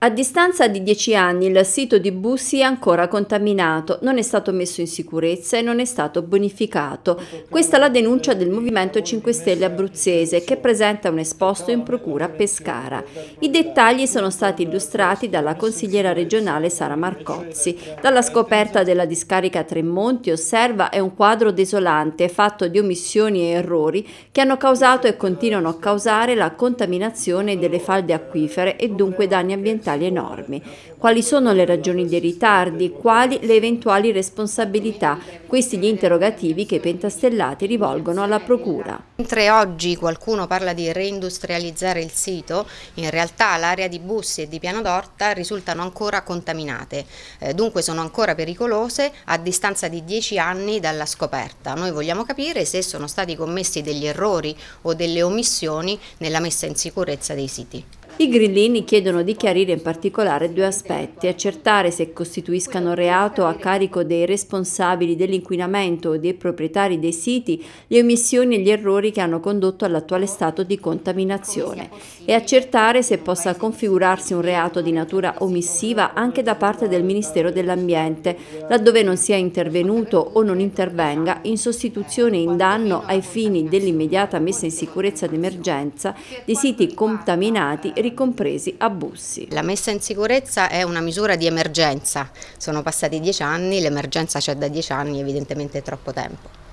A distanza di dieci anni il sito di Bussi è ancora contaminato, non è stato messo in sicurezza e non è stato bonificato. Questa è la denuncia del Movimento 5 Stelle abruzzese che presenta un esposto in procura a Pescara. I dettagli sono stati illustrati dalla consigliera regionale Sara Marcozzi. Dalla scoperta della discarica Tremonti osserva è un quadro desolante fatto di omissioni e errori che hanno causato e continuano a causare la contaminazione delle falde acquifere e dunque danni ambientali tali enormi. Quali sono le ragioni dei ritardi? Quali le eventuali responsabilità? Questi gli interrogativi che i pentastellati rivolgono alla Procura. Mentre oggi qualcuno parla di reindustrializzare il sito, in realtà l'area di Bussi e di Piano d'Orta risultano ancora contaminate, eh, dunque sono ancora pericolose a distanza di 10 anni dalla scoperta. Noi vogliamo capire se sono stati commessi degli errori o delle omissioni nella messa in sicurezza dei siti. I grillini chiedono di chiarire in particolare due aspetti, accertare se costituiscano reato a carico dei responsabili dell'inquinamento o dei proprietari dei siti le omissioni e gli errori che hanno condotto all'attuale stato di contaminazione e accertare se possa configurarsi un reato di natura omissiva anche da parte del Ministero dell'Ambiente, laddove non sia intervenuto o non intervenga in sostituzione e in danno ai fini dell'immediata messa in sicurezza d'emergenza dei siti contaminati compresi abbussi. La messa in sicurezza è una misura di emergenza, sono passati dieci anni, l'emergenza c'è da dieci anni, evidentemente è troppo tempo.